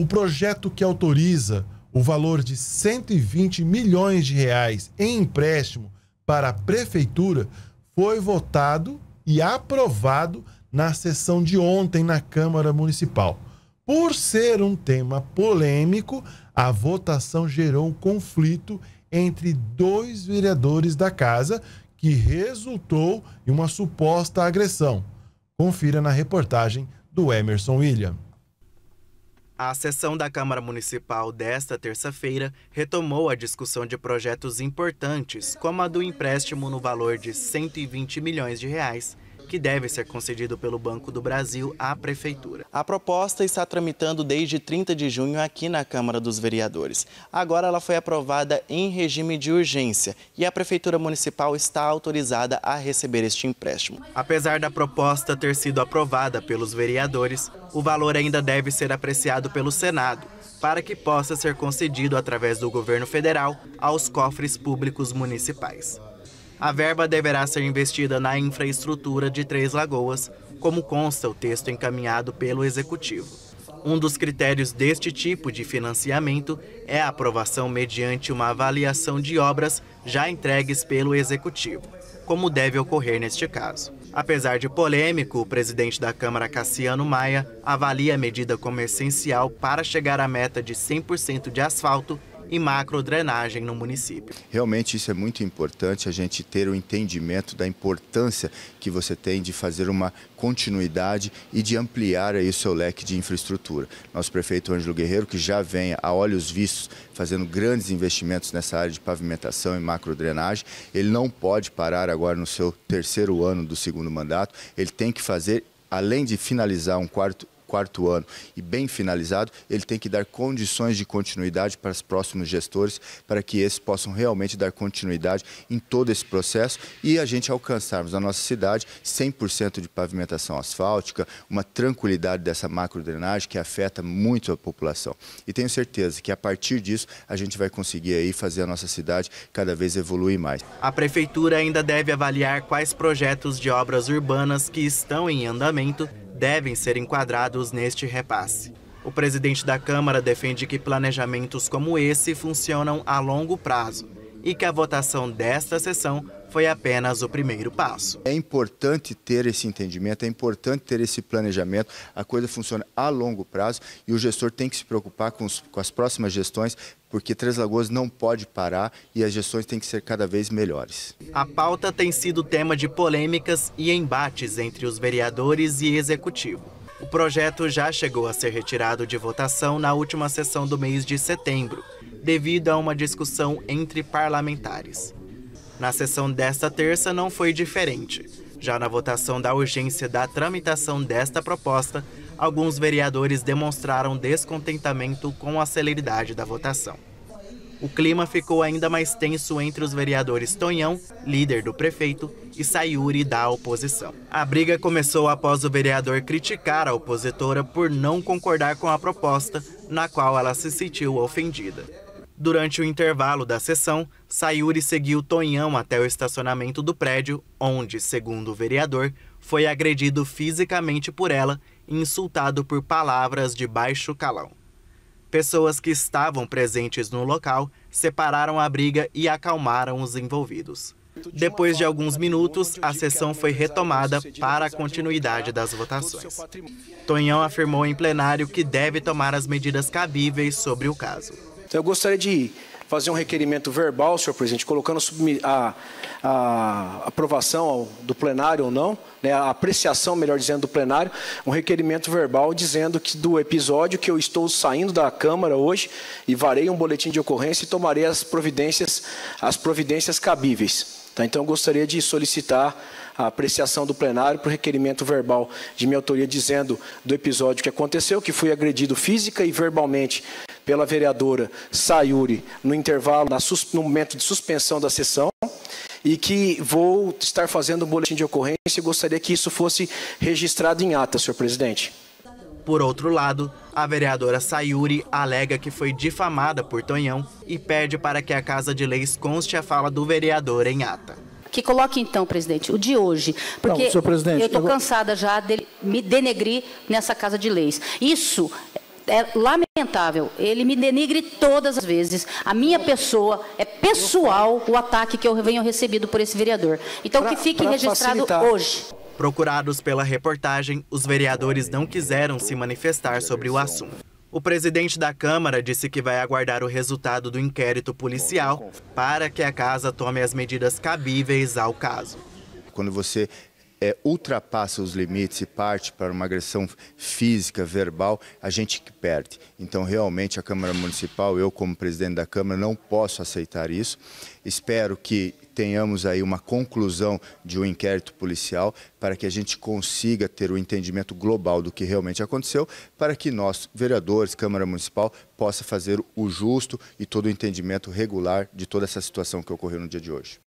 O projeto que autoriza o valor de 120 milhões de reais em empréstimo para a prefeitura foi votado e aprovado na sessão de ontem na Câmara Municipal. Por ser um tema polêmico, a votação gerou um conflito entre dois vereadores da casa que resultou em uma suposta agressão. Confira na reportagem do Emerson William. A sessão da Câmara Municipal desta terça-feira retomou a discussão de projetos importantes, como a do empréstimo no valor de 120 milhões de reais que deve ser concedido pelo Banco do Brasil à Prefeitura. A proposta está tramitando desde 30 de junho aqui na Câmara dos Vereadores. Agora ela foi aprovada em regime de urgência e a Prefeitura Municipal está autorizada a receber este empréstimo. Apesar da proposta ter sido aprovada pelos vereadores, o valor ainda deve ser apreciado pelo Senado para que possa ser concedido através do governo federal aos cofres públicos municipais. A verba deverá ser investida na infraestrutura de Três Lagoas, como consta o texto encaminhado pelo Executivo. Um dos critérios deste tipo de financiamento é a aprovação mediante uma avaliação de obras já entregues pelo Executivo, como deve ocorrer neste caso. Apesar de polêmico, o presidente da Câmara, Cassiano Maia, avalia a medida como essencial para chegar à meta de 100% de asfalto e macro drenagem no município. Realmente isso é muito importante, a gente ter o um entendimento da importância que você tem de fazer uma continuidade e de ampliar aí o seu leque de infraestrutura. Nosso prefeito Ângelo Guerreiro, que já vem a olhos vistos fazendo grandes investimentos nessa área de pavimentação e macro drenagem, ele não pode parar agora no seu terceiro ano do segundo mandato, ele tem que fazer além de finalizar um quarto quarto ano e bem finalizado, ele tem que dar condições de continuidade para os próximos gestores, para que esses possam realmente dar continuidade em todo esse processo e a gente alcançarmos na nossa cidade 100% de pavimentação asfáltica, uma tranquilidade dessa macro drenagem que afeta muito a população. E tenho certeza que a partir disso a gente vai conseguir aí fazer a nossa cidade cada vez evoluir mais. A prefeitura ainda deve avaliar quais projetos de obras urbanas que estão em andamento devem ser enquadrados neste repasse. O presidente da Câmara defende que planejamentos como esse funcionam a longo prazo e que a votação desta sessão foi apenas o primeiro passo. É importante ter esse entendimento, é importante ter esse planejamento. A coisa funciona a longo prazo e o gestor tem que se preocupar com, os, com as próximas gestões, porque Três Lagoas não pode parar e as gestões têm que ser cada vez melhores. A pauta tem sido tema de polêmicas e embates entre os vereadores e executivo. O projeto já chegou a ser retirado de votação na última sessão do mês de setembro devido a uma discussão entre parlamentares. Na sessão desta terça não foi diferente. Já na votação da urgência da tramitação desta proposta, alguns vereadores demonstraram descontentamento com a celeridade da votação. O clima ficou ainda mais tenso entre os vereadores Tonhão, líder do prefeito, e Sayuri da oposição. A briga começou após o vereador criticar a opositora por não concordar com a proposta, na qual ela se sentiu ofendida. Durante o intervalo da sessão, Sayuri seguiu Tonhão até o estacionamento do prédio, onde, segundo o vereador, foi agredido fisicamente por ela e insultado por palavras de baixo calão. Pessoas que estavam presentes no local separaram a briga e acalmaram os envolvidos. Depois de alguns minutos, a sessão foi retomada para a continuidade das votações. Tonhão afirmou em plenário que deve tomar as medidas cabíveis sobre o caso. Então eu gostaria de fazer um requerimento verbal, senhor presidente, colocando a, a aprovação do plenário ou não, né, a apreciação, melhor dizendo, do plenário, um requerimento verbal dizendo que do episódio que eu estou saindo da Câmara hoje e varei um boletim de ocorrência e tomarei as providências, as providências cabíveis. Tá, então eu gostaria de solicitar a apreciação do plenário para o requerimento verbal de minha autoria dizendo do episódio que aconteceu, que fui agredido física e verbalmente pela vereadora Sayuri no intervalo, no momento de suspensão da sessão, e que vou estar fazendo um boletim de ocorrência e gostaria que isso fosse registrado em ata, senhor presidente. Por outro lado, a vereadora Sayuri alega que foi difamada por Tonhão e pede para que a Casa de Leis conste a fala do vereador em ata. Que coloque então, presidente, o de hoje, porque Não, presidente, eu estou cansada já de me denegrir nessa Casa de Leis. Isso é lamentável lamentável. Ele me denigre todas as vezes. A minha pessoa é pessoal o ataque que eu venho recebido por esse vereador. Então pra, que fique registrado facilitar. hoje. Procurados pela reportagem, os vereadores não quiseram se manifestar sobre o assunto. O presidente da Câmara disse que vai aguardar o resultado do inquérito policial para que a casa tome as medidas cabíveis ao caso. Quando você é, ultrapassa os limites e parte para uma agressão física, verbal, a gente que perde. Então, realmente, a Câmara Municipal, eu como presidente da Câmara, não posso aceitar isso. Espero que tenhamos aí uma conclusão de um inquérito policial para que a gente consiga ter o um entendimento global do que realmente aconteceu, para que nós, vereadores, Câmara Municipal, possa fazer o justo e todo o entendimento regular de toda essa situação que ocorreu no dia de hoje.